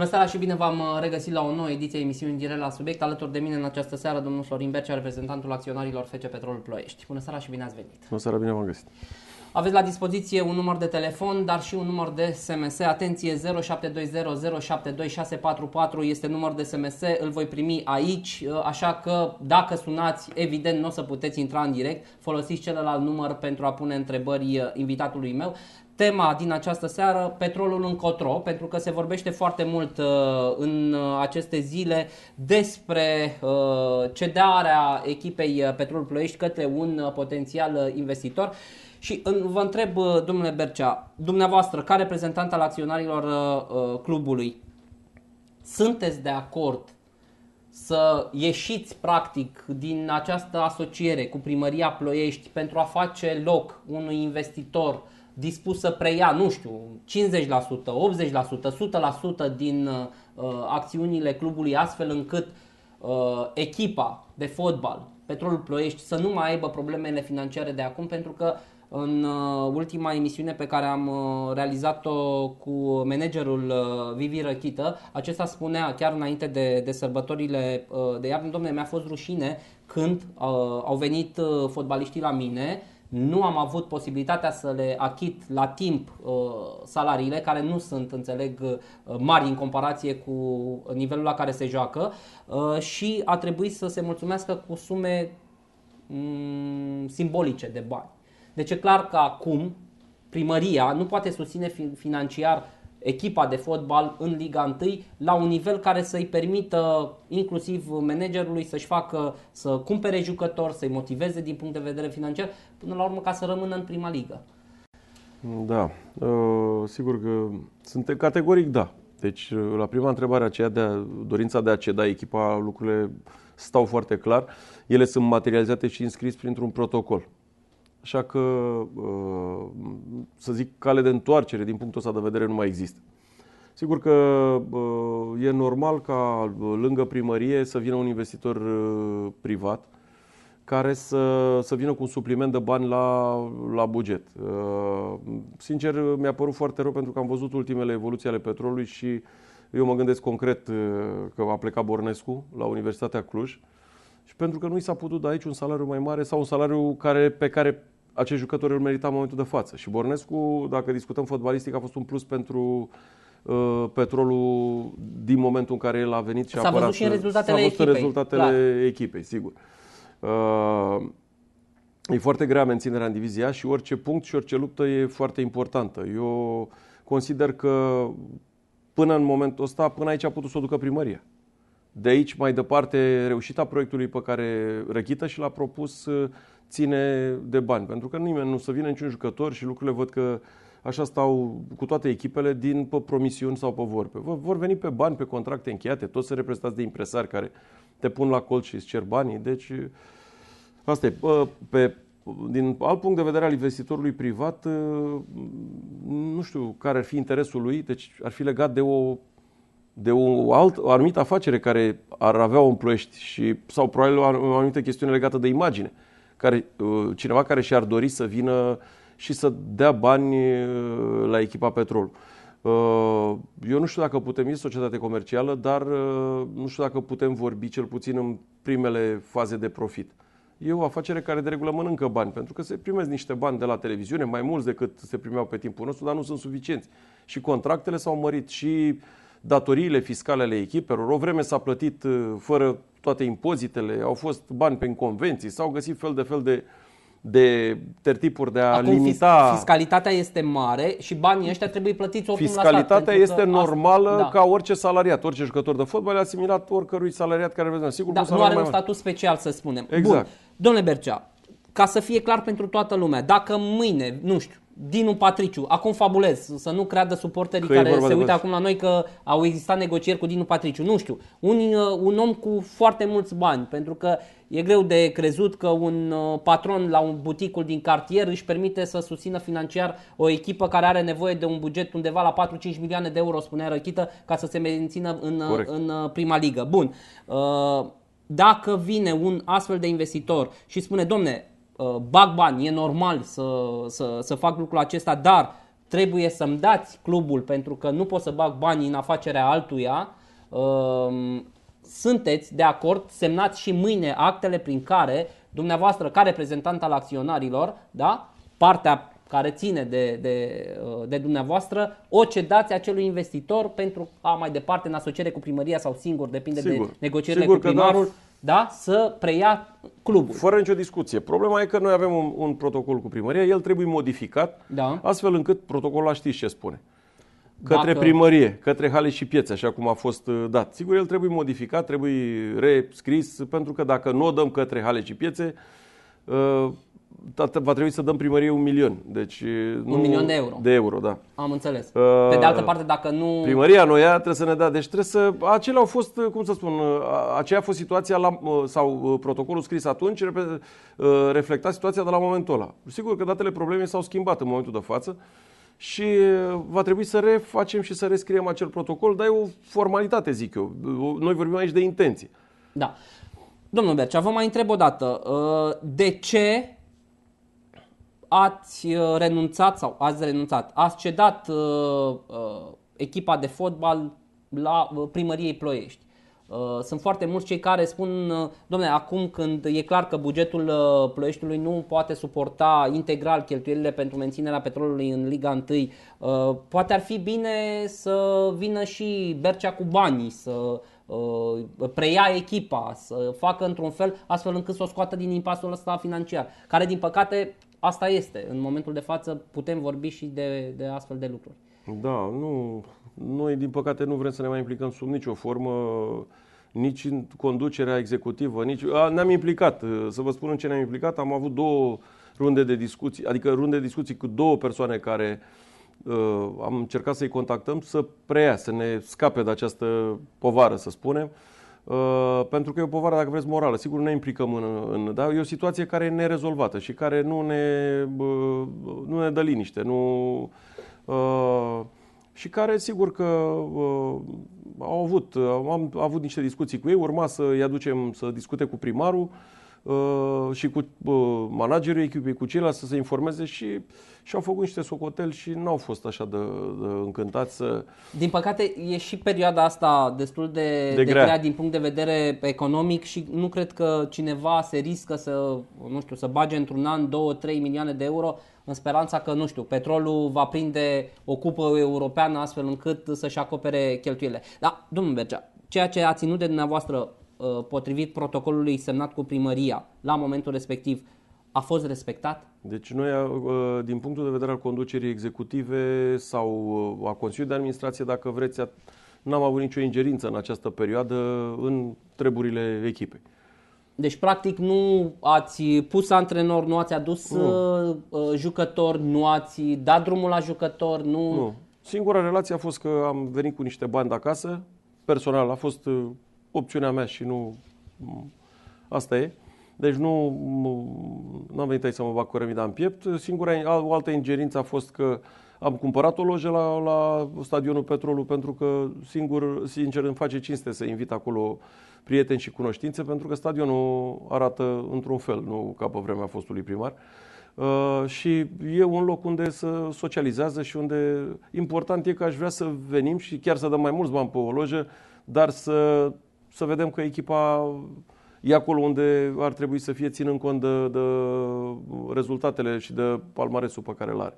Bună seara și bine v-am uh, regăsit la o nouă ediție a emisiunii direct la subiect. Alături de mine în această seară domnul Florin Bercea, reprezentantul acționarilor FC Petrol Ploiești. Bună seara și bine ați venit! Bună seara, bine v-am găsit! Aveți la dispoziție un număr de telefon, dar și un număr de SMS. Atenție, 0720072644 este număr de SMS, îl voi primi aici, uh, așa că dacă sunați, evident, nu o să puteți intra în direct. Folosiți celălalt număr pentru a pune întrebări uh, invitatului meu tema din această seară, petrolul încotro, pentru că se vorbește foarte mult uh, în uh, aceste zile despre uh, cedarea echipei uh, Petrol Ploiești către un uh, potențial investitor. Și în, vă întreb, domnule Bercea, dumneavoastră, ca reprezentant al acționarilor uh, clubului, sunteți de acord să ieșiți practic din această asociere cu primăria Ploiești pentru a face loc unui investitor uh, dispus să preia, nu știu, 50%, 80%, 100% din uh, acțiunile clubului astfel încât uh, echipa de fotbal Petrolul Ploiești să nu mai aibă problemele financiare de acum pentru că în uh, ultima emisiune pe care am uh, realizat-o cu managerul uh, Vivi Răchită, acesta spunea chiar înainte de, de sărbătorile uh, de iarnă, domnule, mi-a fost rușine când uh, au venit uh, fotbaliștii la mine nu am avut posibilitatea să le achit la timp uh, salariile, care nu sunt, înțeleg, uh, mari în comparație cu nivelul la care se joacă uh, și a trebuit să se mulțumească cu sume mm, simbolice de bani. Deci e clar că acum primăria nu poate susține financiar echipa de fotbal în Liga 1 la un nivel care să-i permită inclusiv managerului să-și facă, să cumpere jucători, să-i motiveze din punct de vedere financiar, până la urmă ca să rămână în prima ligă. Da, uh, sigur că sunt categoric da. Deci uh, la prima întrebare aceea de a, dorința de a ceda echipa, lucrurile stau foarte clar. Ele sunt materializate și înscris printr-un protocol. Așa că, uh, să zic, cale de întoarcere din punctul ăsta de vedere nu mai există. Sigur că uh, e normal ca uh, lângă primărie să vină un investitor privat care să, să vină cu un supliment de bani la, la buget. Sincer, mi-a părut foarte rău pentru că am văzut ultimele evoluții ale petrolului și eu mă gândesc concret că a plecat Bornescu la Universitatea Cluj și pentru că nu i s-a putut da aici un salariu mai mare sau un salariu care, pe care acești jucători îl merita în momentul de față. Și Bornescu, dacă discutăm fotbalistic, a fost un plus pentru uh, petrolul din momentul în care el a venit și a apărat. S-a văzut și în uh, rezultatele s-a văzut echipei. rezultatele echipei, sigur. Uh, e foarte grea menținerea în divizia și orice punct și orice luptă e foarte importantă. Eu consider că până în momentul ăsta, până aici a putut să o ducă primăria. De aici mai departe, reușita proiectului pe care Răchită și l-a propus uh, ține de bani, pentru că nimeni nu să vină niciun jucător și lucrurile văd că așa stau cu toate echipele din pe promisiuni sau pe vorbe. Vor veni pe bani, pe contracte încheiate, toți se reprezentați de impresari care te pun la colț și îți cer banii, deci uh, asta e. Pe, din alt punct de vedere al investitorului privat, uh, nu știu care ar fi interesul lui, deci ar fi legat de o de o, alt, o anumită afacere care ar avea-o ploiești și, sau probabil o anumită chestiune legată de imagine. Care, uh, cineva care și-ar dori să vină și să dea bani uh, la echipa Petrol. Uh, eu nu știu dacă putem, e societate comercială, dar nu știu dacă putem vorbi cel puțin în primele faze de profit. E o afacere care de regulă mănâncă bani, pentru că se primesc niște bani de la televiziune, mai mulți decât se primeau pe timpul nostru, dar nu sunt suficienți. Și contractele s-au mărit, și uh, datoriile fiscale ale echipelor. O vreme s-a plătit uh, fără toate impozitele, au fost bani prin convenții, s-au găsit fel de fel de de tertipuri de a Acum, limita... Fiscalitatea este mare și banii ăștia trebuie plătiți oricum Fiscalitatea la stat, este normală asta, da. ca orice salariat, orice jucător de fotbal e asimilat oricărui salariat care vedem. Sigur, da, nu are un statut special, să spunem. Exact. Bun. Domnule Bercea, ca să fie clar pentru toată lumea, dacă mâine, nu știu, Dinu Patriciu, acum fabulez, să nu creadă suporterii că care se uită acum la noi că au existat negocieri cu Dinu Patriciu. Nu știu, un, uh, un om cu foarte mulți bani, pentru că e greu de crezut că un uh, patron la un buticul din cartier își permite să susțină financiar o echipă care are nevoie de un buget undeva la 4-5 milioane de euro, spunea Răchită, ca să se mențină în, uh, în prima ligă. Bun, dacă vine un astfel de investitor și spune, domne, Uh, bag bani, e normal să, să, să fac lucrul acesta, dar trebuie să-mi dați clubul pentru că nu pot să bag bani în afacerea altuia, um, sunteți de acord, semnați și mâine actele prin care dumneavoastră, ca reprezentant al acționarilor, da, partea care ține de, de, uh, de dumneavoastră, o cedați acelui investitor pentru a mai departe în asociere cu primăria sau singur, depinde Sigur. de negocierile Sigur cu primarul. Că da da? să preia clubul. Fără nicio discuție. Problema e că noi avem un, un protocol cu primăria, el trebuie modificat, da. astfel încât protocolul știți ce spune. Către Dacă... primărie, către hale și piețe, așa cum a fost uh, dat. Sigur, el trebuie modificat, trebuie rescris, pentru că dacă nu o dăm către hale și piețe, uh, va trebui să dăm primăriei un milion. Deci, nu un milion de euro. De euro, da. Am înțeles. Pe de altă parte, dacă nu... Primăria noi trebuie să ne dea. Deci trebuie să... Acelea au fost, cum să spun, aceea a fost situația la, sau uh, protocolul scris atunci uh, reflecta situația de la momentul ăla. Sigur că datele problemei s-au schimbat în momentul de față și uh, va trebui să refacem și să rescriem acel protocol, dar e o formalitate, zic eu. Noi vorbim aici de intenție. Da. Domnul Bercea, vă mai întreb o dată. De ce ați uh, renunțat sau ați renunțat, ați cedat uh, uh, echipa de fotbal la uh, primăriei Ploiești. Uh, sunt foarte mulți cei care spun, domnule, acum când e clar că bugetul Ploieștiului nu poate suporta integral cheltuielile pentru menținerea petrolului în Liga 1, poate ar fi bine să vină și Bercea cu banii, să preia echipa, să facă într-un fel astfel încât să o scoată din impasul ăsta financiar, care din păcate asta este. În momentul de față putem vorbi și de, de astfel de lucruri. Da, nu. Noi, din păcate, nu vrem să ne mai implicăm sub nicio formă, nici în conducerea executivă, nici. ne-am implicat. Ă, să vă spun în ce ne-am implicat. Am avut două runde de discuții, adică runde de discuții cu două persoane care uh, am încercat să-i contactăm să preia, să ne scape de această povară, să spunem. Uh, Uh, pentru că e o povară, dacă vreți, morală. Sigur, ne implicăm în, în da? E o situație care e nerezolvată și care nu ne, uh, nu ne dă liniște. Nu, uh, și care, sigur că uh, au avut, am avut niște discuții cu ei, urma să-i aducem să discute cu primarul. Uh, Uh, și cu uh, managerul echipei, cu ceilalți să se informeze și și-au făcut niște socoteli și n-au fost așa de, de încântați să... Din păcate e și perioada asta destul de, de, de grea. grea din punct de vedere economic și nu cred că cineva se riscă să, nu știu, să bage într-un an 2-3 milioane de euro în speranța că, nu știu, petrolul va prinde o cupă europeană astfel încât să-și acopere cheltuielile. Dar, domnul Bergea, ceea ce a ținut de dumneavoastră Uh, potrivit protocolului semnat cu primăria la momentul respectiv, a fost respectat? Deci noi, uh, din punctul de vedere al conducerii executive sau uh, a Consiliului de Administrație, dacă vreți, n-am avut nicio ingerință în această perioadă în treburile echipei. Deci, practic, nu ați pus antrenor, nu ați adus nu. jucători, nu ați dat drumul la jucători, nu... nu. Singura relație a fost că am venit cu niște bani de acasă, personal, a fost opțiunea mea și nu... Asta e. Deci nu am venit aici să mă bag cu rămida în piept. Singura, o altă ingerință a fost că am cumpărat o lojă la, la stadionul Petrolul pentru că singur, sincer, îmi face cinste să invit acolo prieteni și cunoștințe pentru că stadionul arată într-un fel, nu ca pe vremea fostului primar. Uh, și e un loc unde să socializează și unde important e că aș vrea să venim și chiar să dăm mai mulți bani pe o lojă, dar să să vedem că echipa e acolo unde ar trebui să fie, ținând cont de, de rezultatele și de palmaresul pe care îl are.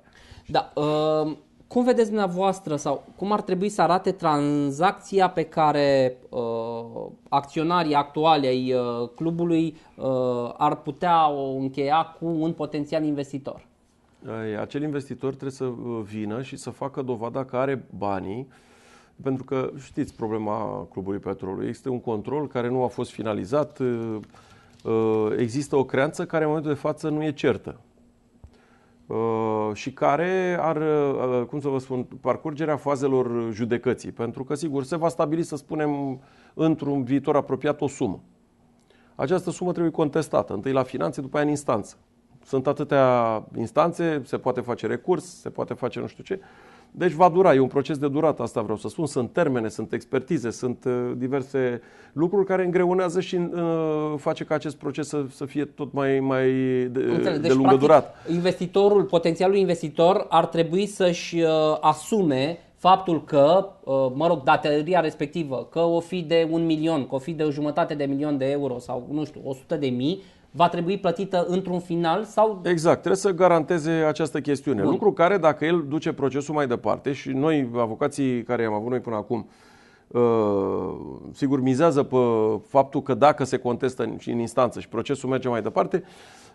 Da. Uh, cum vedeți dumneavoastră sau cum ar trebui să arate tranzacția pe care uh, acționarii actuali ai uh, clubului uh, ar putea o încheia cu un potențial investitor? Acel investitor trebuie să uh, vină și să facă dovada că are banii uh, pentru că știți problema Clubului Petrolului. Este un control care nu a fost finalizat, există o creanță care în momentul de față nu e certă și care ar, cum să vă spun, parcurgerea fazelor judecății. Pentru că, sigur, se va stabili, să spunem, într-un viitor apropiat o sumă. Această sumă trebuie contestată, întâi la finanțe, după aia în instanță. Sunt atâtea instanțe, se poate face recurs, se poate face nu știu ce. Deci va dura, e un proces de durată, asta vreau să spun. Sunt termene, sunt expertize, sunt uh, diverse lucruri care îngreunează și uh, face ca acest proces să, să fie tot mai, mai de, deci, de lungă durată. Investitorul, potențialul investitor ar trebui să-și uh, asume faptul că, uh, mă rog, datoria respectivă, că o fi de un milion, că o fi de o jumătate de milion de euro sau, nu știu, 100 de mii, va trebui plătită într-un final sau... Exact, trebuie să garanteze această chestiune. Bun. Lucru care, dacă el duce procesul mai departe și noi, avocații care am avut noi până acum, uh, sigur mizează pe faptul că dacă se contestă în instanță și procesul merge mai departe,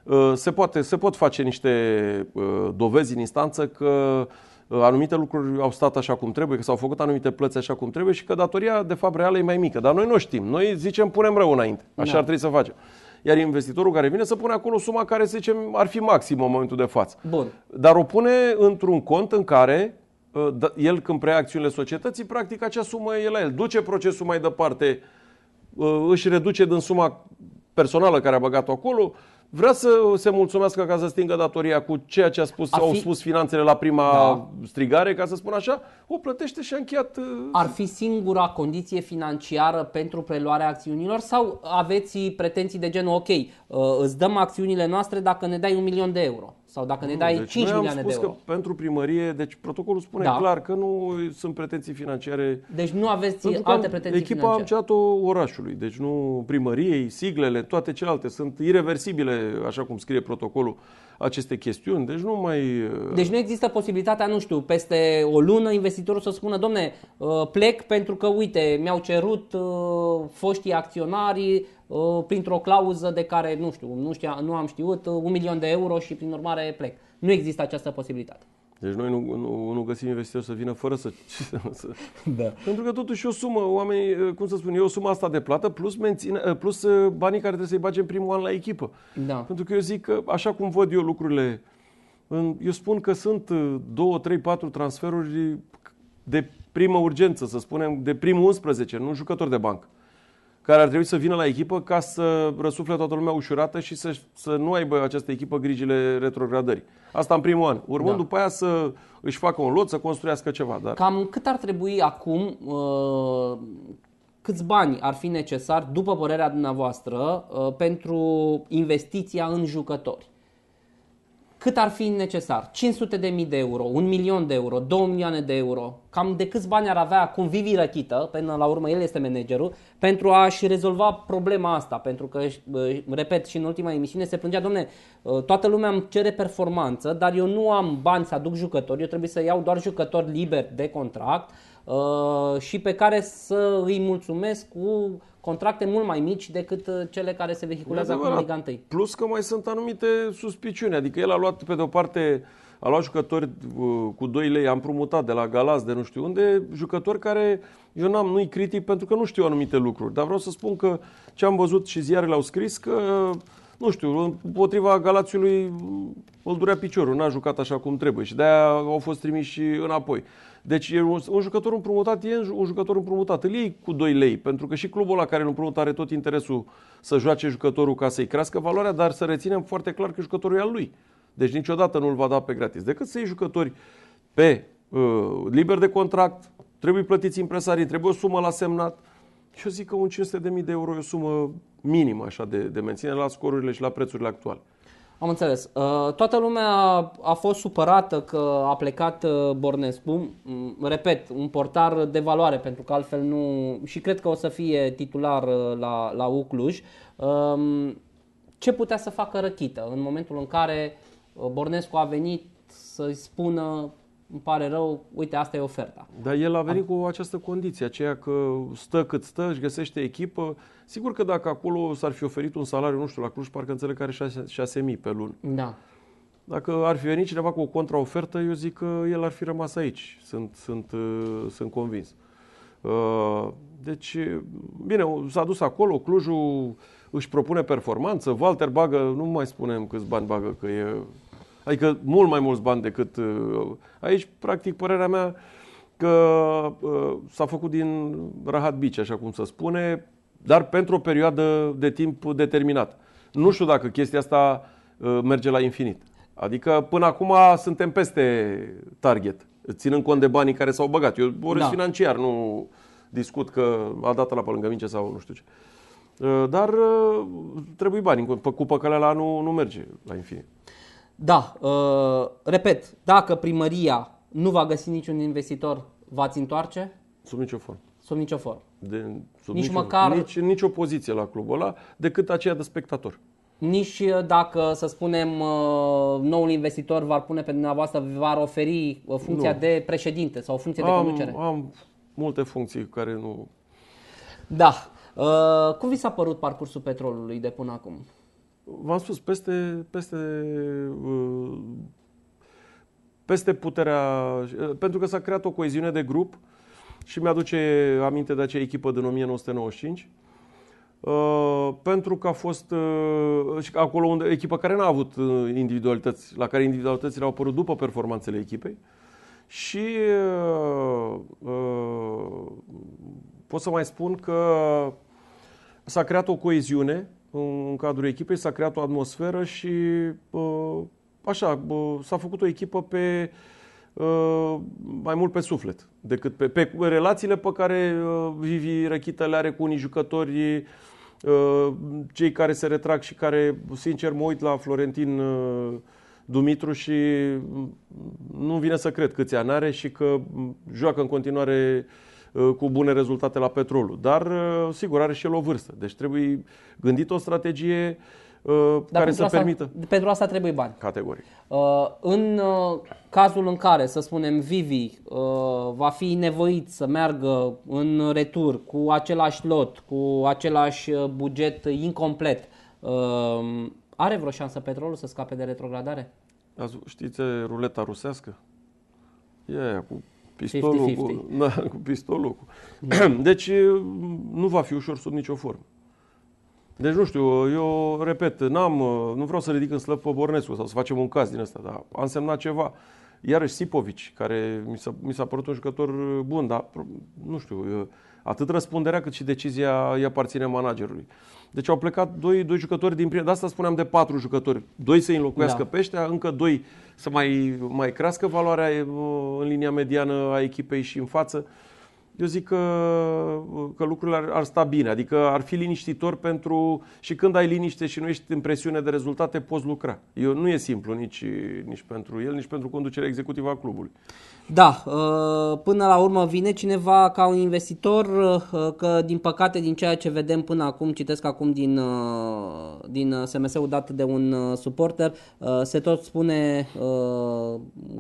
uh, se, poate, se pot face niște uh, dovezi în instanță că anumite lucruri au stat așa cum trebuie, că s-au făcut anumite plăți așa cum trebuie și că datoria de fapt reală e mai mică. Dar noi nu știm. Noi zicem punem rău înainte. Așa da. ar trebui să facem iar investitorul care vine să pune acolo suma care, să zicem, ar fi maximă în momentul de față. Bun. Dar o pune într-un cont în care uh, el când preia acțiunile societății, practic acea sumă e la el. Duce procesul mai departe, uh, își reduce din suma personală care a băgat-o acolo, vrea să se mulțumească ca să stingă datoria cu ceea ce a spus, ar fi... au spus finanțele la prima da. strigare, ca să spun așa, o plătește și a încheiat. Uh, ar fi singura condiție financiară pentru preluarea acțiunilor sau aveți pretenții de genul, ok, uh, îți dăm acțiunile noastre dacă ne dai un milion de euro? Sau dacă ne mm, dai deci 5 milioane de euro. Că pentru primărie, deci protocolul spune da. clar că nu sunt pretenții financiare. Deci nu aveți alte pretenții echipa financiare. Echipa am ceat-o orașului, deci nu primăriei, siglele, toate celelalte sunt irreversibile, așa cum scrie protocolul aceste chestiuni. Deci nu mai... Uh, deci nu există posibilitatea, nu știu, peste o lună investitorul să spună, domne, uh, plec pentru că, uite, mi-au cerut uh, foștii acționari printr-o clauză de care, nu știu, nu, știa, nu am știut, un milion de euro și prin urmare plec. Nu există această posibilitate. Deci noi nu, nu, nu găsim investitori să vină fără să, să... Da. Pentru că totuși o sumă, oamenii, cum să spun eu, o sumă asta de plată plus, menține, plus banii care trebuie să-i bage în primul an la echipă. Da. Pentru că eu zic că, așa cum văd eu lucrurile, eu spun că sunt două, trei, patru transferuri de primă urgență, să spunem, de primul 11, nu jucători de bancă care ar trebui să vină la echipă ca să răsufle toată lumea ușurată și să, să nu aibă această echipă grijile retrogradării. Asta în primul an. Urmând da. după aia să își facă un lot, să construiască ceva. Dar... Cam cât ar trebui acum, uh, câți bani ar fi necesar, după părerea dumneavoastră, uh, pentru investiția în jucători? cât ar fi necesar? 500 de mii de euro, 1 milion de euro, 2 milioane de euro, cam de câți bani ar avea acum Vivi Răchită, până la urmă el este managerul, pentru a-și rezolva problema asta, pentru că, repet, și în ultima emisiune se plângea, domne, ă, toată lumea îmi cere performanță, dar eu nu am bani să aduc jucători, eu trebuie să iau doar jucători liberi de contract ă, și pe care să îi mulțumesc cu contracte mult mai mici decât uh, cele care se vehiculează acum în Liga 1. Plus că mai sunt anumite suspiciuni, adică el a luat pe de o parte a luat jucători uh, cu 2 lei, am promutat de la Galaz, de nu știu unde, jucători care eu n-am, nu-i critic pentru că nu știu anumite lucruri. Dar vreau să spun că ce am văzut și ziarele au scris că uh, nu știu, împotriva Galațiului îl durea piciorul, n-a jucat așa cum trebuie și de-aia au fost trimiși înapoi. Deci e un, un jucător împrumutat e un jucător împrumutat. Îl iei cu 2 lei, pentru că și clubul la care îl împrumut are tot interesul să joace jucătorul ca să-i crească valoarea, dar să reținem foarte clar că jucătorul e al lui. Deci niciodată nu îl va da pe gratis. Decât să iei jucători pe uh, liber de contract, trebuie plătiți impresarii, trebuie o sumă la semnat. Și eu zic că un 500.000 de euro e o sumă minimă așa de, de menținere la scorurile și la prețurile actuale. Am înțeles. Uh, toată lumea a fost supărată că a plecat uh, Bornescu. Mm, repet, un portar de valoare, pentru că altfel nu... Și cred că o să fie titular uh, la, la Ucluj. Um, ce putea să facă Răchită în momentul în care Bornescu a venit să-i spună îmi pare rău, uite, asta e oferta. Dar el a venit Am... cu această condiție, aceea că stă cât stă, își găsește echipă. Sigur că dacă acolo s-ar fi oferit un salariu, nu știu, la Cluj, parcă înțeleg că are 6.000 pe lună. Da. Dacă ar fi venit cineva cu o contraofertă, eu zic că el ar fi rămas aici. Sunt, sunt, uh, sunt convins. Uh, deci, bine, s-a dus acolo, Clujul își propune performanță, Walter bagă, nu mai spunem câți bani bagă, că e Adică mult mai mulți bani decât... Uh, aici, practic, părerea mea că uh, s-a făcut din rahat bici, așa cum se spune, dar pentru o perioadă de timp determinat. Nu știu dacă chestia asta uh, merge la infinit. Adică până acum suntem peste target, ținând cont de banii care s-au băgat. Eu vorbesc da. financiar, nu discut că a dat la pe lângă mince sau nu știu ce. Dar trebuie bani. Cu la nu, nu merge la infinit. Da, uh, repet, dacă primăria nu va găsi niciun investitor, v-ați întoarce? Sub nicio formă. Sub nicio formă. De, sub nici, nicio, măcar... nici, nici o poziție la clubul ăla decât aceea de spectator. Nici uh, dacă, să spunem, uh, noul investitor v-ar pune pe dumneavoastră, v-ar oferi uh, funcția nu. de președinte sau funcție am, de conducere? Am multe funcții care nu... Da. Uh, cum vi s-a părut parcursul petrolului de până acum? v-am spus, peste, peste, uh, peste puterea, uh, pentru că s-a creat o coeziune de grup și mi-aduce aminte de acea echipă din 1995, uh, pentru că a fost și acolo unde echipa care n-a avut individualități, la care individualitățile au apărut după performanțele echipei și pot să mai spun că s-a creat o coeziune în cadrul echipei, s-a creat o atmosferă și așa, s-a făcut o echipă pe ă, mai mult pe suflet decât pe, pe relațiile pe care ă, Vivi Răchită le are cu unii jucători ă, cei care se retrag și care, sincer, mă uit la Florentin Dumitru și nu vine să cred câți ani are și că joacă în continuare Uh, cu bune rezultate la petrolul. Dar, uh, sigur, are și el o vârstă. Deci trebuie gândit o strategie uh, Dar care să asta, permită. Pentru asta trebuie bani. Categoric. În cazul în care, să spunem, Vivi va fi nevoit să meargă în retur cu același lot, cu același buget incomplet, are vreo șansă petrolul să scape de retrogradare? Știți ruleta rusească? E aia cu pistolul 50-50. Cu, na, da, cu pistolul. Cu... Da. Deci nu va fi ușor sub nicio formă. Deci nu știu, eu repet, n-am, nu vreau să ridic în slăb pe Bornescu sau să facem un caz din asta, dar a însemnat ceva. Iarăși Sipovici, care mi s-a, mi s-a părut un jucător bun, dar nu știu, eu, atât răspunderea cât și decizia îi aparține managerului. Deci au plecat doi, doi jucători din prima, de asta spuneam de patru jucători. Doi să înlocuiască da. pe ăștia, încă doi să mai, mai crească valoarea în linia mediană a echipei și în față. Eu zic că, că lucrurile ar, ar sta bine, adică ar fi liniștitor pentru... Și când ai liniște și nu ești în presiune de rezultate, poți lucra. Eu, nu e simplu nici, nici pentru el, nici pentru conducerea executivă a clubului. Da, uh, până la urmă vine cineva ca un investitor, uh, că din păcate din ceea ce vedem până acum, citesc acum din, uh, din SMS-ul dat de un suporter, se tot spune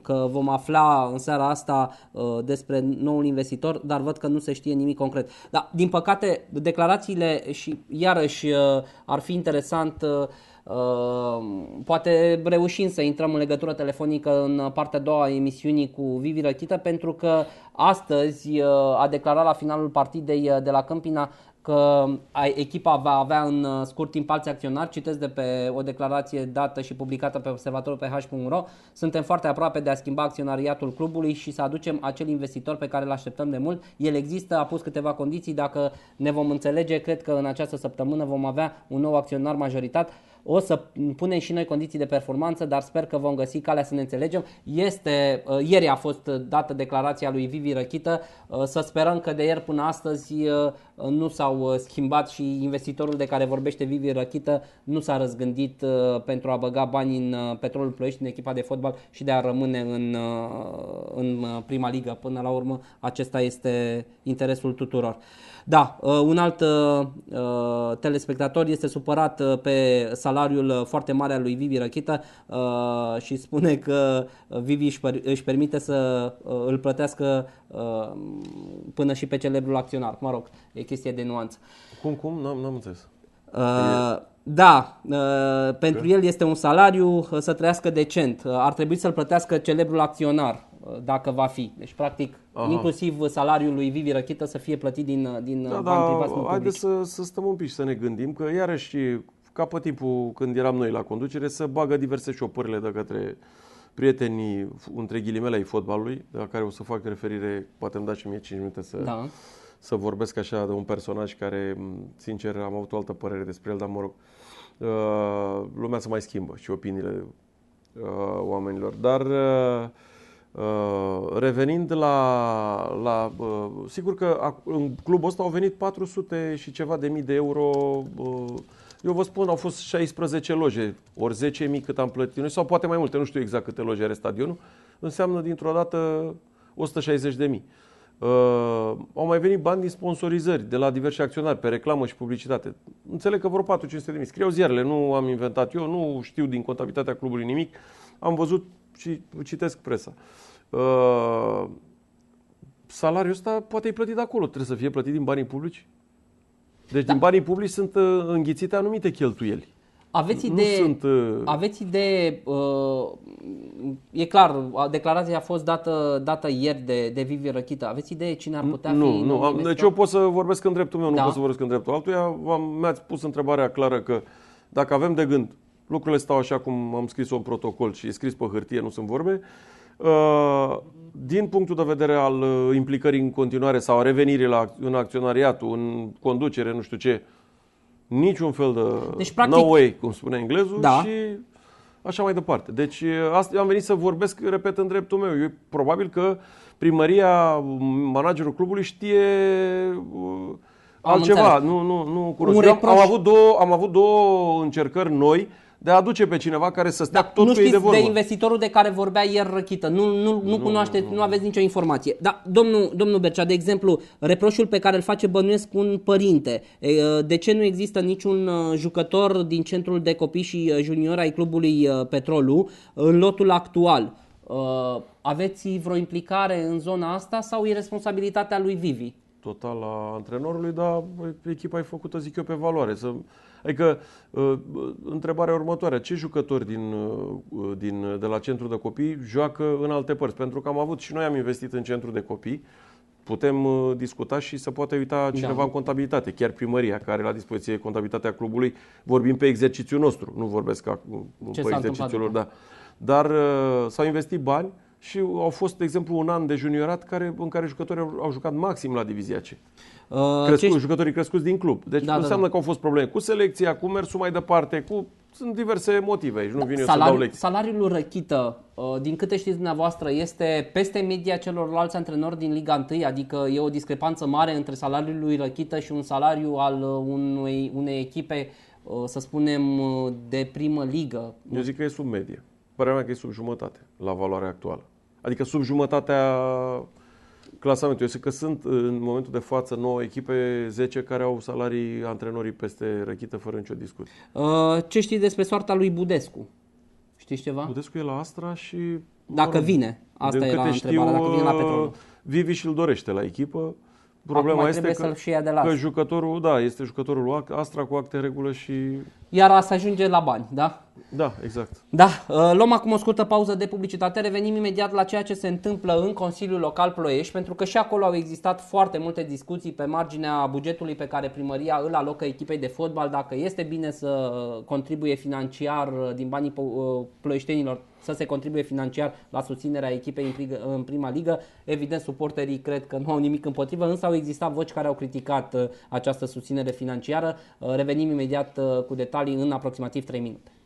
că vom afla în seara asta despre noul investitor, dar văd că nu se știe nimic concret. Da, din păcate, declarațiile și iarăși ar fi interesant Ehm, poate reușim să intrăm în legătură telefonică în partea a doua a emisiunii cu Vivi Răchită pentru că astăzi eh, a declarat la finalul partidei eh, de la Câmpina că echipa va avea în eh, scurt timp alți acționari, citesc de pe o declarație dată și publicată pe observatorul ph.ro, suntem foarte aproape de a schimba acționariatul clubului și să aducem acel investitor pe care îl așteptăm de mult. El există, a pus câteva condiții, dacă ne vom înțelege, cred că în această săptămână vom avea un nou acționar majoritat. O să punem și noi condiții de performanță, dar sper că vom găsi calea să ne înțelegem. Este, uh, ieri a fost uh, dată declarația lui Vivi Răchită, uh, să sperăm că de ieri până astăzi nu s-au schimbat și investitorul de care vorbește Vivi Răchită nu s-a răzgândit pentru a băga bani în Petrolul Ploiești, în echipa de fotbal și de a rămâne în, în prima ligă. Până la urmă, acesta este interesul tuturor. Da, un alt telespectator este supărat pe salariul salariul uh, foarte mare al lui Vivi Rachita uh, și spune că uh, Vivi își, per- își permite să uh, îl plătească uh, până și pe celebrul acționar. Mă rog, e chestie de nuanță. Cum, cum? N-am, n-am înțeles. Uh, da, uh, pentru el este un salariu să trăiască decent. ar trebui să-l plătească celebrul acționar, dacă va fi. Deci, practic, Aha. inclusiv salariul lui Vivi Răchită să fie plătit din, din da, da bani da, privați. Haideți să, să stăm un pic și să ne gândim că iarăși ca pe timpul când eram noi la conducere, să bagă diverse șopările de către prietenii, între ghilimele, ai fotbalului, la care o să fac referire, poate îmi da și mie 5 minute să, da. să vorbesc așa de un personaj care, sincer, am avut o altă părere despre el, dar mă rog, uh, lumea se mai schimbă și opiniile uh, oamenilor. Dar Uh, uh revenind la, la uh, sigur că în clubul ăsta au venit 400 și ceva de mii de euro uh, eu vă spun, au fost 16 loje, ori 10.000 cât am plătit noi, sau poate mai multe, nu știu exact câte loje are stadionul, înseamnă dintr-o dată 160.000. Uh, au mai venit bani din sponsorizări de la diverse acționari pe reclamă și publicitate. Înțeleg că vreo 4 500000 de mii. Scriu ziarele, nu am inventat eu, nu știu din contabilitatea clubului nimic. Am văzut și citesc presa. Uh, salariul ăsta poate e plătit acolo, trebuie să fie plătit din banii publici. Deci da. din banii publici sunt uh, înghițite anumite cheltuieli. Aveți idee, nu sunt, uh... aveți idee uh, e clar, declarația a fost dată, dată ieri de, de Vivi Răchită. Aveți idee cine ar putea nu, fi? Nu, nu. Deci eu pot să vorbesc în dreptul meu, da. nu pot să vorbesc în dreptul altuia. V-am, mi-ați pus întrebarea clară că dacă avem de gând, lucrurile stau așa cum am scris-o în protocol și e scris pe hârtie, nu sunt vorbe, uh, Uh, din punctul de vedere al uh, implicării în continuare sau revenirii la, în acționariatul, în conducere, nu știu ce, niciun fel de deci, practic, no way, cum spune englezul, da. și așa mai departe. Deci uh, asta, am venit să vorbesc, repet, în dreptul meu. Eu, probabil că primăria, managerul clubului știe altceva. Am nu, nu, nu cunosc. Am, am, avut două, am avut două încercări noi de a aduce pe cineva care să stea da, tot nu cu ei de vorbă. de investitorul de care vorbea ieri Răchită. Nu, nu, nu, nu cunoaște, nu, nu, nu aveți nicio informație. Dar, domnul, domnul Bercea, de exemplu, reproșul pe care îl face bănuiesc un părinte. Uh, de ce nu există niciun uh, jucător din centrul de copii și uh, junior ai clubului Petrolu în lotul actual? Aveți vreo implicare în zona asta sau e responsabilitatea lui Vivi? Total a antrenorului, dar echipa e făcută, zic eu, pe valoare. Să Adică, uh, uh, întrebarea următoare, ce jucători din, uh, din, de la centru de copii joacă în alte părți? Pentru că am avut și noi am investit în centru de copii, putem discuta și să poate uita da. cineva da. în contabilitate, chiar primăria care are la dispoziție contabilitatea clubului. Vorbim pe exercițiul nostru, nu vorbesc ca, Ce pe exercițiul lor, da. Dar s-au investit bani și au fost, de exemplu, un an de juniorat care, în care jucătorii au, au jucat maxim la divizia C. Uh, Crescu, ce... Jucătorii crescuți din club. Deci da, da înseamnă da, da. că au fost probleme cu selecția, cu mersul mai departe, cu sunt diverse motive aici, nu da, vin eu salari, să dau lecții. Salariul lui Răchită, uh, din câte știți dumneavoastră, este peste media celorlalți antrenori din Liga 1, adică e o discrepanță mare între salariul lui Răchită și un salariu al uh, unei, unei echipe, uh, să spunem, de primă ligă. Eu zic că e sub medie. Părerea mea că e sub jumătate la valoarea actuală. Adică sub jumătatea clasamentului. Eu zic că sunt în momentul de față 9 echipe, 10 care au salarii antrenorii peste răchită fără nicio discuție. Uh, ce știi despre soarta lui Budescu? Știi ceva? Budescu e la Astra și... Dacă vine, asta era întrebarea, știu, dacă vine la Petrolul. Uh, Vivi și-l dorește la echipă. Problema Acum este că, și ia de la că jucătorul, da, este jucătorul Astra cu acte în regulă și iar a să ajunge la bani, da? Da, exact. Da, uh, luăm acum o scurtă pauză de publicitate, revenim imediat la ceea ce se întâmplă în Consiliul Local Ploiești, pentru că și acolo au existat foarte multe discuții pe marginea bugetului pe care primăria îl alocă echipei de fotbal, dacă este bine să contribuie financiar uh, din banii uh, ploieștenilor, să se contribuie financiar la susținerea echipei în prima ligă. Evident, suporterii cred că nu au nimic împotrivă, însă au existat voci care au criticat această susținere financiară. Revenim imediat cu detalii detalii în aproximativ 3 minute.